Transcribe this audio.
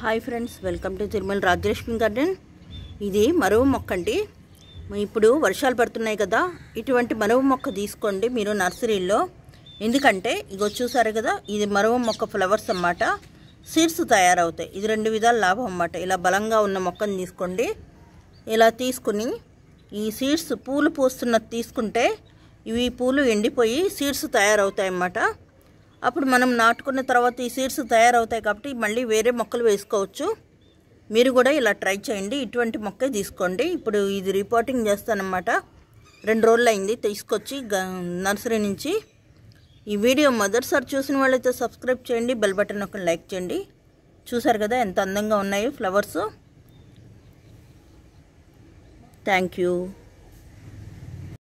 hi friends welcome to Tirumala Rajyalakshmi garden ఇది మరవ మొక్క అండి ఇప్పుడు వర్షాలు పడుతున్నాయి కదా ఇటువంటి మరవ మొక్క తీసుకోండి మీరు నర్సరీలో ఎందుకంటే ఇగో చూసారు కదా ఇది మరవ మొక్క ఫ్లవర్స్ అన్నమాట సీడ్స్ తయారవుతాయి ఇది రెండు విధాల లాభం అన్నమాట ఇలా బలంగా ఉన్న మొక్కను తీసుకోండి ఇలా తీసుకుని ఈ సీడ్స్ పూలు పూస్తున్నది తీసుకుంటే ఇవి పూలు ఎండిపోయి సీడ్స్ తయారవుతాయి అన్నమాట అప్పుడు మనం నాటుకున్న తర్వాత ఈ సీడ్స్ తయారవుతాయి కాబట్టి మళ్ళీ వేరే మొక్కలు వేసుకోవచ్చు మీరు కూడా ఇలా ట్రై చేయండి ఇటువంటి మొక్కే తీసుకోండి ఇప్పుడు ఇది రిపోర్టింగ్ చేస్తానమాట రెండు రోజులు అయింది తీసుకొచ్చి నర్సరీ నుంచి ఈ వీడియో మొదటిసారి చూసిన వాళ్ళైతే సబ్స్క్రైబ్ చేయండి బెల్ బటన్ ఒక లైక్ చేయండి చూసారు కదా ఎంత అందంగా ఉన్నాయో ఫ్లవర్స్ థ్యాంక్ యూ